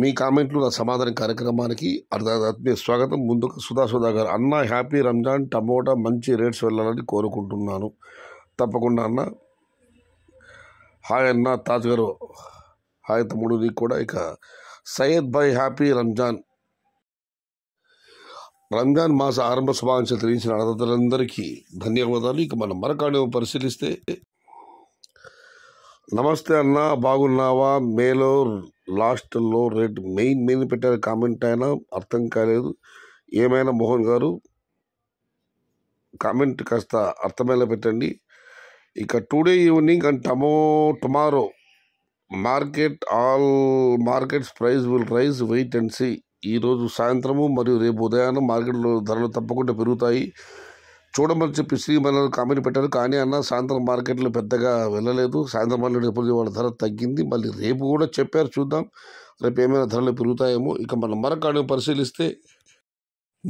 మీ కామెంట్లు నా సమాధాన కార్యక్రమానికి ఆత్మీయ స్వాగతం ముందుకు సుధా సుధా గారు అన్న హ్యాపీ రంజాన్ టమోటా మంచి రేట్స్ వెళ్ళాలని కోరుకుంటున్నాను తప్పకుండా అన్న హాయ్ అన్న తాజ్ గారు హాయ్ తమ్ముడు నీకు కూడా ఇక సయ్యద్ భాయ్ హ్యాపీ రంజాన్ రంజాన్ మాస ఆరంభ శుభాకాంక్షలు తెలియజేసిన అర్థతలందరికీ ధన్యవాదాలు ఇక మనం మరకాడి పరిశీలిస్తే నమస్తే అన్న బాగున్నావా మేలో లాస్ట్లో రెడ్ మెయిన్ మెయిన్ పెట్టారు కామెంట్ అయినా అర్థం కాలేదు ఏమైనా మోహన్ గారు కామెంట్ కాస్త అర్థమయ్యేలా పెట్టండి ఇక టుడే ఈవినింగ్ అండ్ టమో tomorrow market all markets price will rise wait and see ఈరోజు సాయంత్రము మరియు రేపు ఉదయాన్నం మార్కెట్లో ధరలు తప్పకుండా పెరుగుతాయి చూడమని చెప్పి శ్రీమల్లని కామెడీ పెట్టారు కానీ అన్న సాయంత్రం మార్కెట్లో పెద్దగా వెళ్ళలేదు సాయంత్రం మార్కెట్ ఎప్పుడు వాళ్ళ ధర తగ్గింది మళ్ళీ రేపు కూడా చెప్పారు చూద్దాం రేపు ఏమైనా ధరలు పెరుగుతాయేమో ఇక మనం మరొక అడుగు పరిశీలిస్తే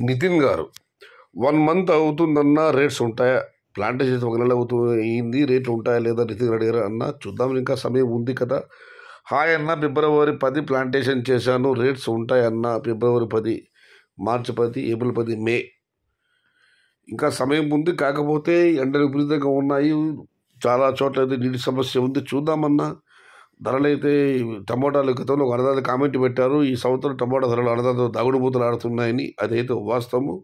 నితిన్ గారు వన్ మంత్ అవుతుందన్న రేట్స్ ఉంటాయా ప్లాంటేషన్ ఒక నెల అవుతుంది రేట్లు ఉంటాయా లేదా నితిన్ అడిగారు అన్న చూద్దాం ఇంకా సమయం ఉంది కదా హాయ్ అన్న ఫిబ్రవరి పది ప్లాంటేషన్ చేశాను రేట్స్ ఉంటాయన్న ఫిబ్రవరి పది మార్చి పది ఏప్రిల్ పది మే ఇంకా సమయం ఉంది కాకపోతే ఎండలు విపరీతంగా ఉన్నాయి చాలా చోట్ల అయితే నీటి సమస్య ఉంది చూద్దామన్నా ధరలైతే టమోటాలు గతంలో ఒక అరదాది కామెంట్ పెట్టారు ఈ సంవత్సరం టమోటా ధరలు అరదాతో దాగుడుబూతలు ఆడుతున్నాయని అదైతే వాస్తవము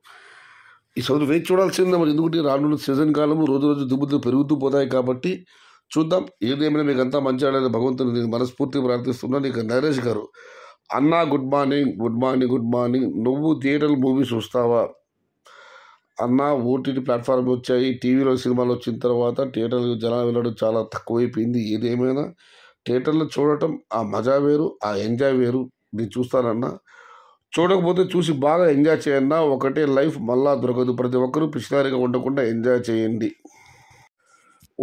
ఈ సంవత్సరం వేచి చూడాల్సిందే మరి ఎందుకంటే రానున్న సీజన్ కాలము రోజు రోజు దుబ్బులు పెరుగుతూ పోతాయి కాబట్టి చూద్దాం ఏదేమైనా మీకు అంతా మంచి ఆడలేదు భగవంతుని నేను మనస్ఫూర్తిగా ప్రార్థిస్తున్నా నీకు నరేష్ గారు అన్నా good morning good morning good morning నువ్వు థియేటర్ మూవీ చూస్తావా అన్న ఓటీటీ ప్లాట్ఫామ్ వచ్చాయి టీవీలో సినిమాలు వచ్చిన తర్వాత థియేటర్లకు జనాలు వెళ్ళడం చాలా తక్కువైపోయింది ఏదేమైనా థియేటర్లో చూడటం ఆ మజా వేరు ఆ ఎంజాయ్ వేరు నేను చూస్తానన్నా చూడకపోతే చూసి బాగా ఎంజాయ్ చేయన్న ఒకటే లైఫ్ మళ్ళా దొరకదు ప్రతి ఒక్కరూ పిచ్చిదారిగా ఉండకుండా ఎంజాయ్ చేయండి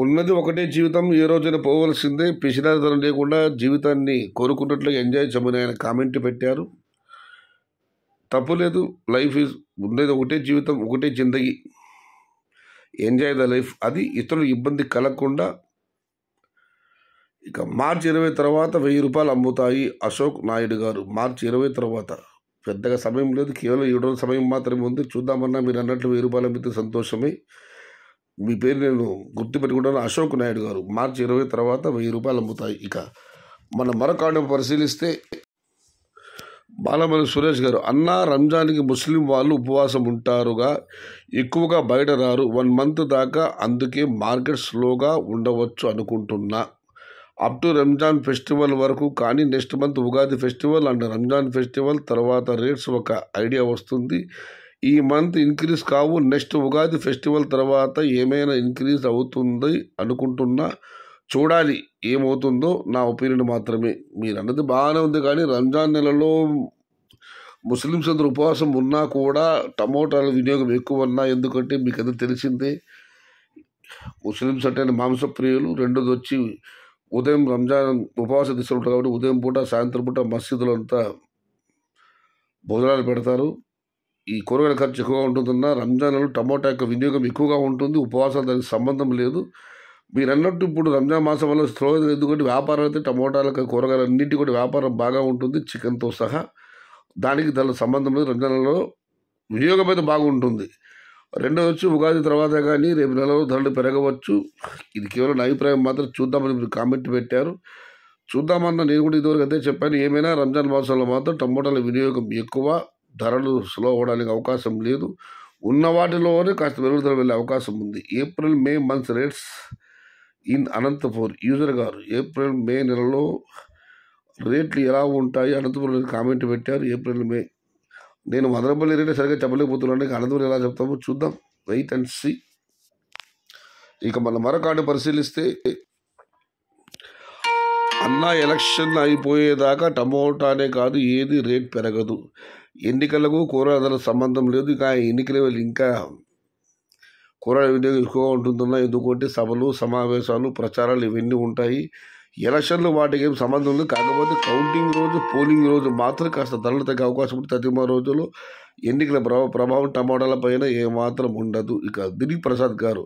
ఉన్నది ఒకటే జీవితం ఏ రోజైనా పోవలసిందే పిచ్చిదారితనం లేకుండా జీవితాన్ని కోరుకున్నట్లుగా ఎంజాయ్ చేయమని ఆయన కామెంట్ పెట్టారు తప్పు లేదు లైఫ్ ఈజ్ ఉండేది ఒకటే జీవితం ఒకటే జిందగి ఎంజాయ్ ద లైఫ్ అది ఇతరులు ఇబ్బంది కలగకుండా ఇక మార్చి ఇరవై తర్వాత వెయ్యి రూపాయలు అమ్ముతాయి అశోక్ నాయుడు గారు మార్చి ఇరవై తర్వాత పెద్దగా సమయం లేదు కేవలం ఏడు రోజుల సమయం మాత్రమే ఉంది చూద్దామన్నా మీరు అన్నట్లు వెయ్యి రూపాయలు అమ్మితే సంతోషమే మీ పేరు నేను గుర్తుపెట్టుకుంటాను అశోక్ నాయుడు గారు మార్చి ఇరవై తర్వాత వెయ్యి రూపాయలు అమ్ముతాయి ఇక మన మరొక పరిశీలిస్తే బాలమణి సురేష్ గారు అన్న రంజాన్కి ముస్లిం వాళ్ళు ఉపవాసం ఉంటారుగా ఎక్కువగా బయట రారు వన్ మంత్ దాకా అందుకే మార్కెట్ స్లోగా ఉండవచ్చు అనుకుంటున్నా అప్ టు రంజాన్ ఫెస్టివల్ వరకు కానీ next month Ugadi festival and Ramzan festival తర్వాత రేట్స్ ఒక ఐడియా వస్తుంది ఈ మంత్ ఇంక్రీజ్ కావు నెక్స్ట్ ఉగాది ఫెస్టివల్ తర్వాత ఏమైనా ఇంక్రీజ్ అవుతుంది అనుకుంటున్నా చూడాలి ఏమవుతుందో నా ఒపీనియన్ మాత్రమే మీరు అన్నది బాగానే ఉంది కానీ రంజాన్ నెలలో ముస్లిమ్స్ అందరు ఉపవాసం ఉన్నా కూడా టమోటాలు వినియోగం ఎక్కువ ఉన్నా ఎందుకంటే మీకు అది తెలిసిందే ముస్లిమ్స్ అంటే మాంసప్రియులు రెండోది వచ్చి ఉదయం రంజాన్ ఉపవాస దిశ ఉంటారు కాబట్టి ఉదయం పూట సాయంత్రం పూట మసీదులు అంతా భోజనాలు పెడతారు ఈ కూరగాయల ఖర్చు ఎక్కువగా ఉంటుందన్న రంజాన్లో టమోటా యొక్క వినియోగం ఎక్కువగా ఉంటుంది ఉపవాసాలు దానికి సంబంధం లేదు మీరు అన్నట్టు ఇప్పుడు రంజాన్ మాసం వల్ల స్లో ఎందుకంటే వ్యాపారం అయితే టమోటాలకు కూరగాయలు అన్నింటి కూడా వ్యాపారం బాగా ఉంటుంది చికెన్తో సహా దానికి తన సంబంధం లేదు రంగంలో వినియోగం అయితే బాగుంటుంది రెండవ వచ్చి ఉగాది తర్వాత కానీ రేపు నెలలో ధరలు పెరగవచ్చు ఇది కేవలం అభిప్రాయం మాత్రం చూద్దామని మీరు కామెంట్ పెట్టారు చూద్దామన్న నేను కూడా ఇదివరకు అయితే చెప్పాను ఏమైనా రంజాన్ మాసంలో మాత్రం టమోటాల వినియోగం ఎక్కువ ధరలు స్లో అవ్వడానికి అవకాశం లేదు ఉన్న వాటిలోనే కాస్త మెరుగుదల వెళ్ళే అవకాశం ఉంది April May months rates in Anantapur user గారు ఏప్రిల్ మే నెలలో రేట్లు ఎలా ఉంటాయి అనంతపురం కామెంట్ పెట్టారు ఏప్రిల్ మే నేను మదనపల్లి రేట్లు సరిగ్గా చెప్పలేకపోతున్నాను అనంతపురం ఎలా చెప్తామో చూద్దాం వెయిట్ అండ్ సి ఇక మన మరొక పరిశీలిస్తే అన్నా ఎలక్షన్ అయిపోయేదాకా అనే కాదు ఏది రేట్ పెరగదు ఎన్నికలకు కూరగాయల సంబంధం లేదు ఇక ఎన్నికల వల్ల ఇంకా కూరగాయల వినియోగం ఎక్కువగా ఉంటుందన్న ఎందుకంటే సభలు సమావేశాలు ప్రచారాలు ఇవన్నీ ఉంటాయి ఎలక్షన్లు వాటికి ఏం సంబంధం ఉంది కాకపోతే కౌంటింగ్ రోజు పోలింగ్ రోజు మాత్రం కాస్త ధరలు తగ్గే అవకాశం ఉంటుంది తదిమ రోజుల్లో ఎన్నికల ప్రభావం టమాటాల పైన ఏమాత్రం ఉండదు ఇక దిలీప్ ప్రసాద్ గారు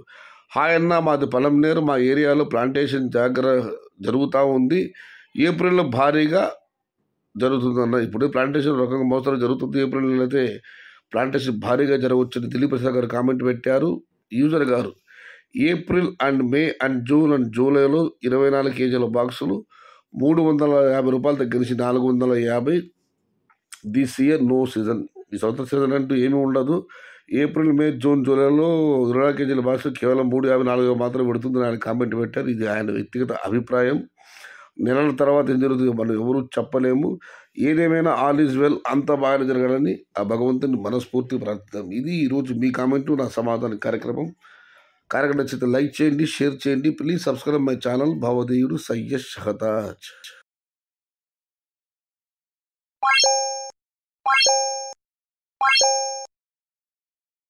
హాయ్ అన్న మాది నేరు మా ఏరియాలో ప్లాంటేషన్ జాగ్రత్త జరుగుతూ ఉంది ఏప్రిల్లో భారీగా జరుగుతుందన్న ఇప్పుడు ప్లాంటేషన్ రకంగా మోస్తారు జరుగుతుంది ఏప్రిల్లో అయితే ప్లాంటేషన్ భారీగా జరగవచ్చని దిలీప్ ప్రసాద్ గారు కామెంట్ పెట్టారు యూజర్ గారు April and May and June and జూలైలో ఇరవై నాలుగు కేజీల బాక్సులు మూడు వందల యాభై రూపాయలు తగ్గించి నాలుగు వందల యాభై దిస్ ఇయర్ నో సీజన్ ఈ సంవత్సర సీజన్ అంటూ ఏమీ ఉండదు ఏప్రిల్ మే జూన్ జూలైలో ఇరవై నాలుగు కేజీల బాక్సులు కేవలం మూడు యాభై నాలుగు మాత్రమే పెడుతుందని ఆయన కామెంట్ పెట్టారు ఇది ఆయన వ్యక్తిగత అభిప్రాయం నెలల తర్వాత ఏం జరుగుతుందో మనం ఎవరు చెప్పలేము ఏదేమైనా ఆల్ ఈజ్ వెల్ అంత బాగా జరగాలని ఆ భగవంతుని మనస్ఫూర్తి ప్రార్థిద్దాం ఇది ఈరోజు మీ కామెంటు నా సమాధాన కార్యక్రమం కార్యక్రమం నచ్చితే లైక్ చేయండి షేర్ చేయండి ప్లీజ్ సబ్స్క్రైబ్ మై ఛానల్ భావదేయుడు సయ్యష్ హతాజ్